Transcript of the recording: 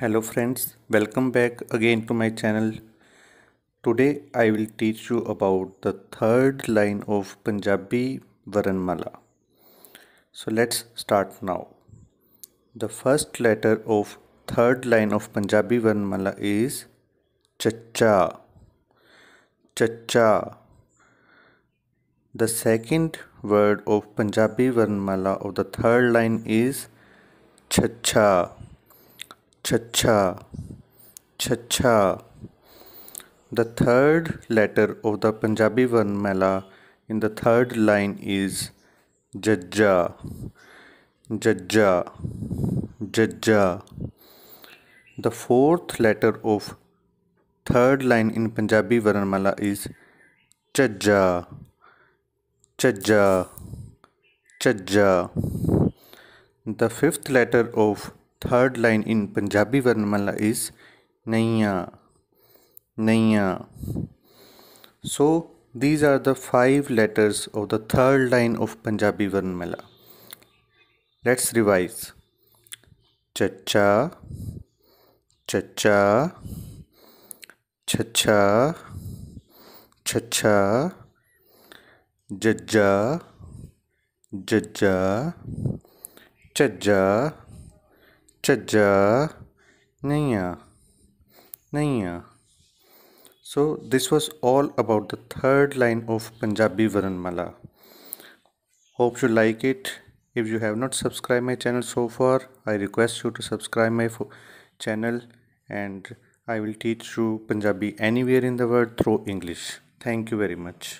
hello friends welcome back again to my channel today i will teach you about the third line of punjabi varanmala so let's start now the first letter of third line of punjabi varanmala is chacha chacha the second word of punjabi varanmala of the third line is chacha chacha chacha the third letter of the punjabi vernaala in the third line is jajja jajja jajja the fourth letter of third line in punjabi vernaala is chajja chajja chajja the fifth letter of third line in Punjabi वर्णमाला is नैया नैया so these are the five letters of the third line of Punjabi वर्णमाला let's revise चचा चचा छछा छछा जज्जा जज्जा चज्जा chaja naya naya so this was all about the third line of punjabi varanmala hope you like it if you have not subscribed my channel so far i request you to subscribe my channel and i will teach you punjabi anywhere in the world through english thank you very much